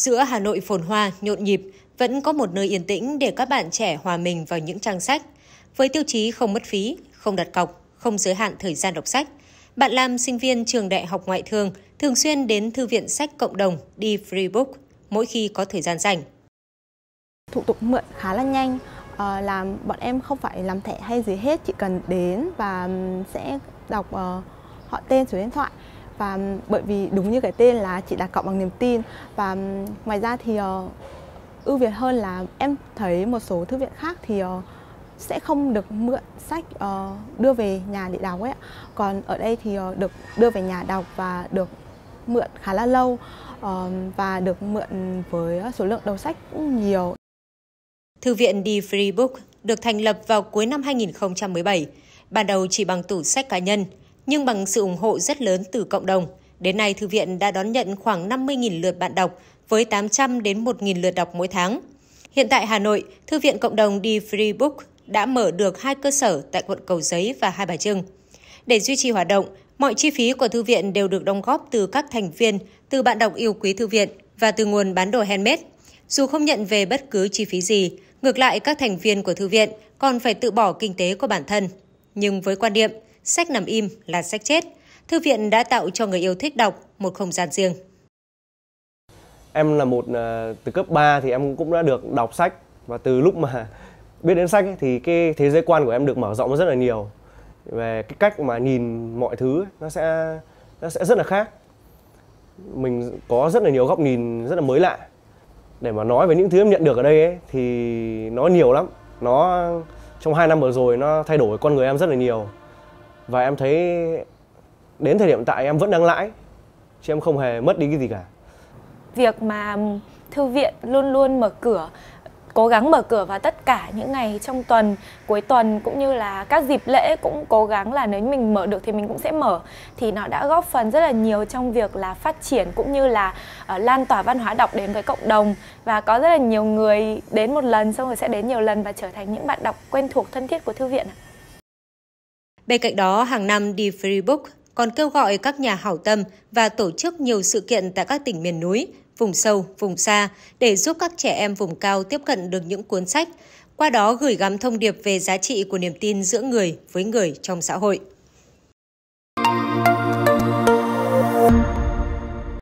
Giữa Hà Nội phồn hoa, nhộn nhịp, vẫn có một nơi yên tĩnh để các bạn trẻ hòa mình vào những trang sách. Với tiêu chí không mất phí, không đặt cọc, không giới hạn thời gian đọc sách, bạn Lam, sinh viên trường Đại học Ngoại thương, thường xuyên đến Thư viện Sách Cộng đồng đi free book mỗi khi có thời gian rảnh. Thủ tục mượn khá là nhanh, à, làm bọn em không phải làm thẻ hay gì hết, chỉ cần đến và sẽ đọc uh, họ tên số điện thoại và bởi vì đúng như cái tên là chị đặt cọc bằng niềm tin và ngoài ra thì ờ, ưu việt hơn là em thấy một số thư viện khác thì ờ, sẽ không được mượn sách ờ, đưa về nhà để đọc ấy còn ở đây thì được đưa về nhà đọc và được mượn khá là lâu và được mượn với số lượng đầu sách cũng nhiều Thư viện The Free Book được thành lập vào cuối năm 2017, ban đầu chỉ bằng tủ sách cá nhân – nhưng bằng sự ủng hộ rất lớn từ cộng đồng. Đến nay, thư viện đã đón nhận khoảng 50.000 lượt bạn đọc với 800 đến 1.000 lượt đọc mỗi tháng. Hiện tại Hà Nội, Thư viện Cộng đồng đi Free Book đã mở được hai cơ sở tại quận Cầu Giấy và Hai Bà Trưng. Để duy trì hoạt động, mọi chi phí của thư viện đều được đóng góp từ các thành viên, từ bạn đọc yêu quý thư viện và từ nguồn bán đồ handmade. Dù không nhận về bất cứ chi phí gì, ngược lại các thành viên của thư viện còn phải tự bỏ kinh tế của bản thân. Nhưng với quan điểm, sách nằm im là sách chết. Thư viện đã tạo cho người yêu thích đọc một không gian riêng. Em là một à, từ cấp 3 thì em cũng đã được đọc sách và từ lúc mà biết đến sách thì cái thế giới quan của em được mở rộng rất là nhiều về cái cách mà nhìn mọi thứ nó sẽ nó sẽ rất là khác mình có rất là nhiều góc nhìn rất là mới lạ để mà nói về những thứ em nhận được ở đây ấy, thì nó nhiều lắm nó trong hai năm vừa rồi nó thay đổi con người em rất là nhiều và em thấy đến thời điểm tại em vẫn đang lãi chứ em không hề mất đi cái gì cả việc mà thư viện luôn luôn mở cửa cố gắng mở cửa vào tất cả những ngày trong tuần cuối tuần cũng như là các dịp lễ cũng cố gắng là nếu mình mở được thì mình cũng sẽ mở thì nó đã góp phần rất là nhiều trong việc là phát triển cũng như là uh, lan tỏa văn hóa đọc đến với cộng đồng và có rất là nhiều người đến một lần xong rồi sẽ đến nhiều lần và trở thành những bạn đọc quen thuộc thân thiết của thư viện ạ Bên cạnh đó, hàng năm đi Freebook còn kêu gọi các nhà hảo tâm và tổ chức nhiều sự kiện tại các tỉnh miền núi, vùng sâu, vùng xa để giúp các trẻ em vùng cao tiếp cận được những cuốn sách, qua đó gửi gắm thông điệp về giá trị của niềm tin giữa người với người trong xã hội.